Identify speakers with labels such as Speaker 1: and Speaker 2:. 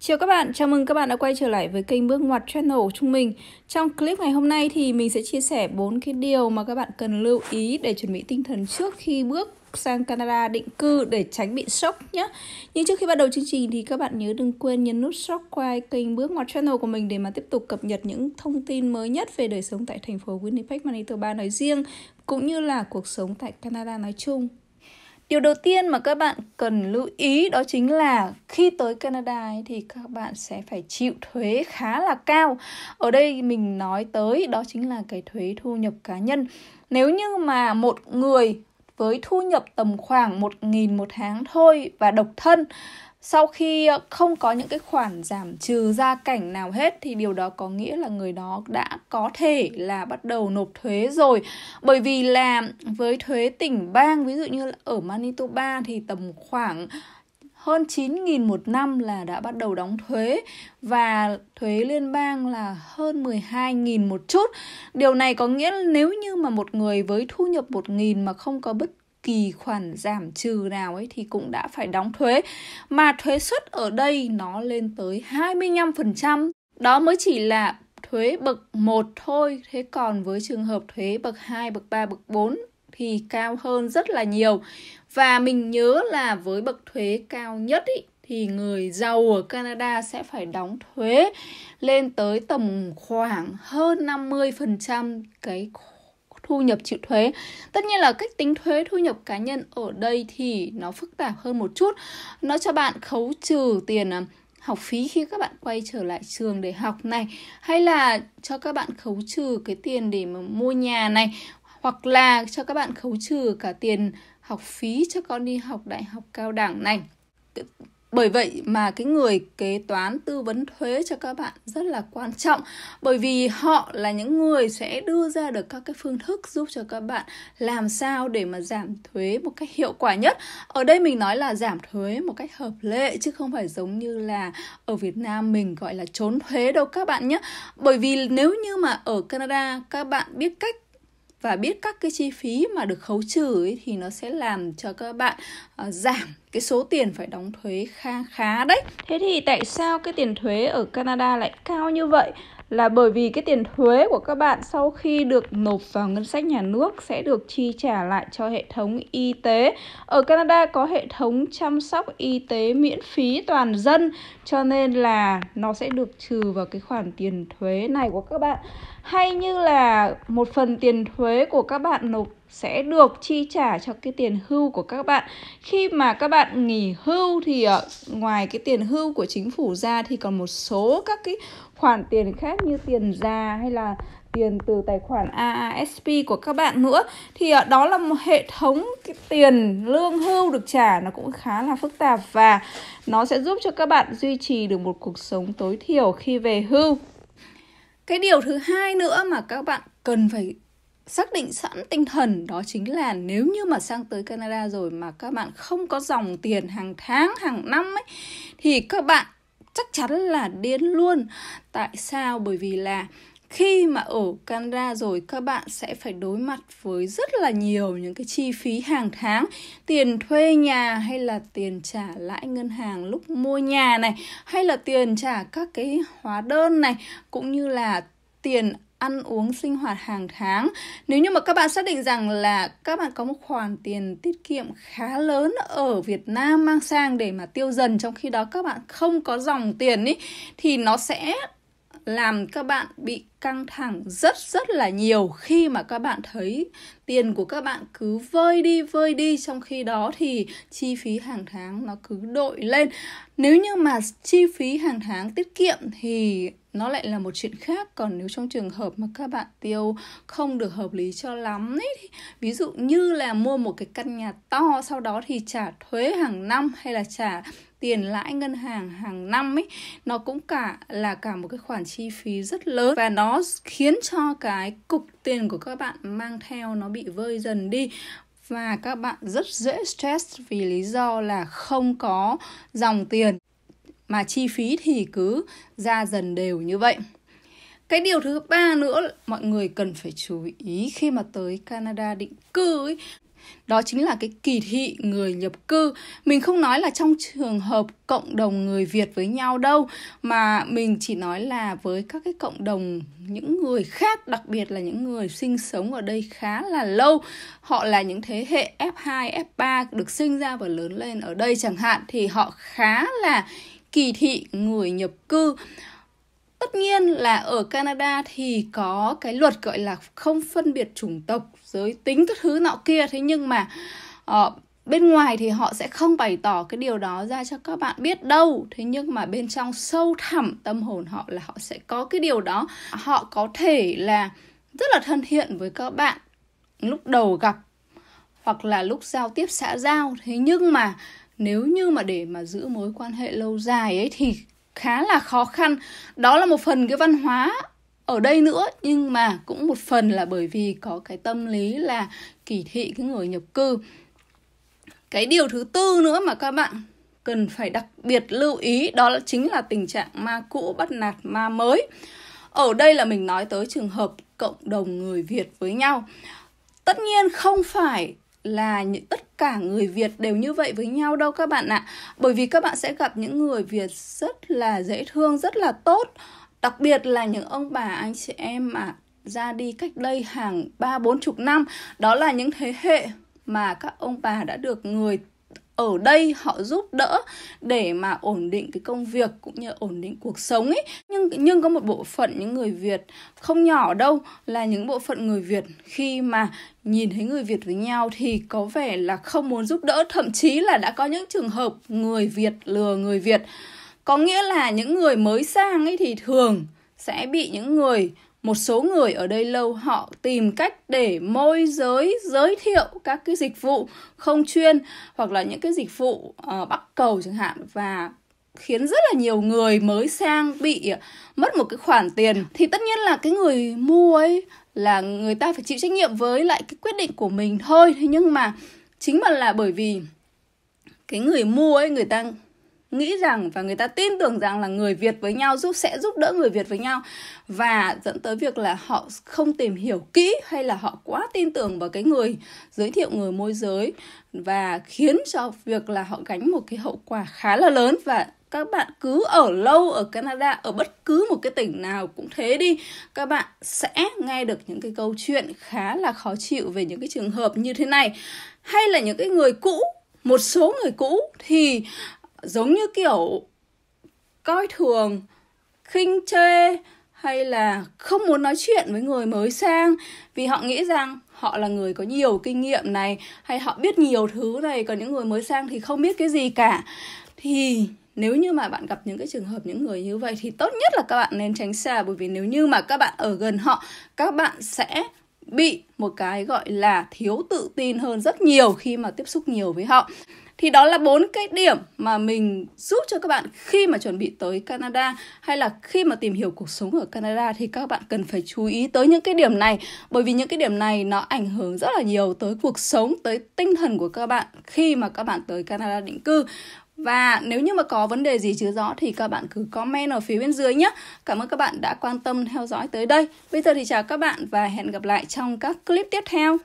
Speaker 1: Chào các bạn, chào mừng các bạn đã quay trở lại với kênh Bước Ngoặt Channel của chúng mình. Trong clip ngày hôm nay thì mình sẽ chia sẻ bốn cái điều mà các bạn cần lưu ý để chuẩn bị tinh thần trước khi bước sang Canada định cư để tránh bị sốc nhé. Nhưng trước khi bắt đầu chương trình thì các bạn nhớ đừng quên nhấn nút subscribe kênh Bước Ngoặt Channel của mình để mà tiếp tục cập nhật những thông tin mới nhất về đời sống tại thành phố Winnipeg, Manitoba nói riêng cũng như là cuộc sống tại Canada nói chung. Điều đầu tiên mà các bạn cần lưu ý đó chính là khi tới Canada ấy, thì các bạn sẽ phải chịu thuế khá là cao. Ở đây mình nói tới đó chính là cái thuế thu nhập cá nhân. Nếu như mà một người với thu nhập tầm khoảng 1.000 một tháng thôi và độc thân sau khi ờ, không có những cái khoản giảm trừ gia cảnh nào hết thì điều đó có nghĩa là người đó đã có thể là bắt đầu nộp thuế rồi bởi vì là với thuế tỉnh bang ví dụ như ở Manitoba thì tầm khoảng hơn 9.000 một năm là đã bắt đầu đóng thuế và thuế liên bang là hơn 12.000 một chút. Điều này có nghĩa là nếu như mà một người với thu nhập 1.000 mà không có bất kỳ khoản giảm trừ nào ấy thì cũng đã phải đóng thuế. Mà thuế suất ở đây nó lên tới 25%. Đó mới chỉ là thuế bậc 1 thôi, thế còn với trường hợp thuế bậc 2, bậc 3, bậc 4 thì cao hơn rất là nhiều. Và mình nhớ là với bậc thuế cao nhất ý, thì người giàu ở Canada sẽ phải đóng thuế lên tới tầm khoảng hơn 50% cái thu nhập chịu thuế. Tất nhiên là cách tính thuế thu nhập cá nhân ở đây thì nó phức tạp hơn một chút. Nó cho bạn khấu trừ tiền à, học phí khi các bạn quay trở lại trường để học này hay là cho các bạn khấu trừ cái tiền để mà mua nhà này hoặc là cho các bạn khấu trừ cả tiền học phí cho con đi học đại học cao đẳng này bởi vậy mà cái người kế toán tư vấn thuế cho các bạn rất là quan trọng bởi vì họ là những người sẽ đưa ra được các cái phương thức giúp cho các bạn làm sao để mà giảm thuế một cách hiệu quả nhất ở đây mình nói là giảm thuế một cách hợp lệ chứ không phải giống như là ở việt nam mình gọi là trốn thuế đâu các bạn nhé bởi vì nếu như mà ở canada các bạn biết cách và biết các cái chi phí mà được khấu trừ ấy, thì nó sẽ làm cho các bạn uh, giảm cái số tiền phải đóng thuế khá khá đấy. Thế thì tại sao cái tiền thuế ở Canada lại cao như vậy? là bởi vì cái tiền thuế của các bạn sau khi được nộp vào ngân sách nhà nước sẽ được chi trả lại cho hệ thống y tế. Ở Canada có hệ thống chăm sóc y tế miễn phí toàn dân cho nên là nó sẽ được trừ vào cái khoản tiền thuế này của các bạn. Hay như là một phần tiền thuế của các bạn nộp sẽ được chi trả cho cái tiền hưu của các bạn khi mà các bạn nghỉ hưu thì ờ, ngoài cái tiền hưu của chính phủ ra thì còn một số các cái khoản tiền khác như tiền già hay là tiền từ tài khoản AASP của các bạn nữa thì ờ, đó là một hệ thống cái tiền lương hưu được trả nó cũng khá là phức tạp và nó sẽ giúp cho các bạn duy trì được một cuộc sống tối thiểu khi về hưu cái điều thứ hai nữa mà các bạn cần phải xác định sẵn tinh thần đó chính là nếu như mà sang tới Canada rồi mà các bạn không có dòng tiền hàng tháng, hàng năm ấy thì các bạn chắc chắn là điên luôn. Tại sao? Bởi vì là khi mà ở Canada rồi các bạn sẽ phải đối mặt với rất là nhiều những cái chi phí hàng tháng tiền thuê nhà hay là tiền trả lãi ngân hàng lúc mua nhà này hay là tiền trả các cái hóa đơn này cũng như là tiền ăn uống sinh hoạt hàng tháng nếu như mà các bạn xác định rằng là các bạn có một khoản tiền tiết kiệm khá lớn ở Việt Nam mang sang để mà tiêu dần trong khi đó các bạn không có dòng tiền ý thì nó sẽ làm các bạn bị căng thẳng rất rất là nhiều khi mà các bạn thấy tiền của các bạn cứ vơi đi vơi đi trong khi đó thì chi phí hàng tháng nó cứ đội lên nếu như mà chi phí hàng tháng tiết kiệm thì nó lại là một chuyện khác còn nếu trong trường hợp mà các bạn tiêu không được hợp lý cho lắm ấy ví dụ như là mua một cái căn nhà to sau đó thì trả thuế hàng năm hay là trả tiền lãi ngân hàng hàng năm ấy nó cũng cả là cả một cái khoản chi phí rất lớn và nó khiến cho cái cục tiền của các bạn mang theo nó bị vơi dần đi và các bạn rất dễ stress vì lý do là không có dòng tiền mà chi phí thì cứ ra dần đều như vậy cái điều thứ ba nữa mọi người cần phải chú ý khi mà tới Canada định cư ấy, đó chính là cái kỳ thị người nhập cư mình không nói là trong trường hợp cộng đồng người việt với nhau đâu mà mình chỉ nói là với các cái cộng đồng những người khác đặc biệt là những người sinh sống ở đây khá là lâu họ là những thế hệ f2 f3 được sinh ra và lớn lên ở đây chẳng hạn thì họ khá là kỳ thị người nhập cư tất nhiên là ở Canada thì có cái luật gọi là không phân biệt chủng tộc giới tính các thứ nọ kia thế nhưng mà uh, bên ngoài thì họ sẽ không bày tỏ cái điều đó ra cho các bạn biết đâu thế nhưng mà bên trong sâu thẳm tâm hồn họ là họ sẽ có cái điều đó họ có thể là rất là thân thiện với các bạn lúc đầu gặp hoặc là lúc giao tiếp xã giao thế nhưng mà nếu như mà để mà giữ mối quan hệ lâu dài ấy thì khá là khó khăn đó là một phần cái văn hóa ở đây nữa nhưng mà cũng một phần là bởi vì có cái tâm lý là kỳ thị cái người nhập cư cái điều thứ tư nữa mà các bạn cần phải đặc biệt lưu ý đó chính là tình trạng ma cũ bắt nạt ma mới ở đây là mình nói tới trường hợp cộng đồng người việt với nhau tất nhiên không phải là tất cả người Việt đều như vậy với nhau đâu các bạn ạ. Bởi vì các bạn sẽ gặp những người Việt rất là dễ thương, rất là tốt, đặc biệt là những ông bà anh chị em mà ra đi cách đây hàng ba bốn chục năm, đó là những thế hệ mà các ông bà đã được người ở đây họ giúp đỡ để mà ổn định cái công việc cũng như ổn định cuộc sống ấy nhưng nhưng có một bộ phận những người Việt không nhỏ đâu là những bộ phận người Việt khi mà nhìn thấy người Việt với nhau thì có vẻ là không muốn giúp đỡ thậm chí là đã có những trường hợp người Việt lừa người Việt có nghĩa là những người mới sang ấy thì thường sẽ bị những người một số người ở đây lâu họ tìm cách để môi giới giới thiệu các cái dịch vụ không chuyên hoặc là những cái dịch vụ uh, ờ, bắc cầu chẳng hạn và khiến rất là nhiều người mới sang bị ờ, mất một cái khoản tiền thì tất nhiên là cái người mua ấy là người ta phải chịu trách nhiệm với lại cái quyết định của mình thôi thế nhưng mà chính mà là bởi vì cái người mua ấy người ta nghĩ rằng và người ta tin tưởng rằng là người Việt với nhau giúp sẽ giúp đỡ người Việt với nhau và dẫn tới việc là họ không tìm hiểu kỹ hay là họ quá tin tưởng vào cái người giới thiệu người môi giới và khiến cho việc là họ gánh một cái hậu quả khá là lớn và các bạn cứ ở lâu ở Canada ở bất cứ một cái tỉnh nào cũng thế đi các bạn sẽ nghe được những cái câu chuyện khá là khó chịu về những cái trường hợp như thế này hay là những cái người cũ một số người cũ thì giống như kiểu coi thường khinh chê hay là không muốn nói chuyện với người mới sang vì họ nghĩ rằng họ là người có nhiều kinh nghiệm này hay họ biết nhiều thứ này còn những người mới sang thì không biết cái gì cả thì nếu như mà bạn gặp những cái trường hợp những người như vậy thì tốt nhất là các bạn nên tránh xa bởi vì nếu như mà các bạn ở gần họ các bạn sẽ bị một cái gọi là thiếu tự tin hơn rất nhiều khi mà tiếp xúc nhiều với họ thì đó là bốn cái điểm mà mình giúp cho các bạn khi mà chuẩn bị tới Canada hay là khi mà tìm hiểu cuộc sống ở Canada thì các bạn cần phải chú ý tới những cái điểm này bởi vì những cái điểm này nó ảnh hưởng rất là nhiều tới cuộc sống tới tinh thần của các bạn khi mà các bạn tới Canada định cư và nếu như mà có vấn đề gì chưa rõ thì các bạn cứ comment ở phía bên dưới nhé. Cảm ơn các bạn đã quan tâm theo dõi tới đây. Bây giờ thì chào các bạn và hẹn gặp lại trong các clip tiếp theo.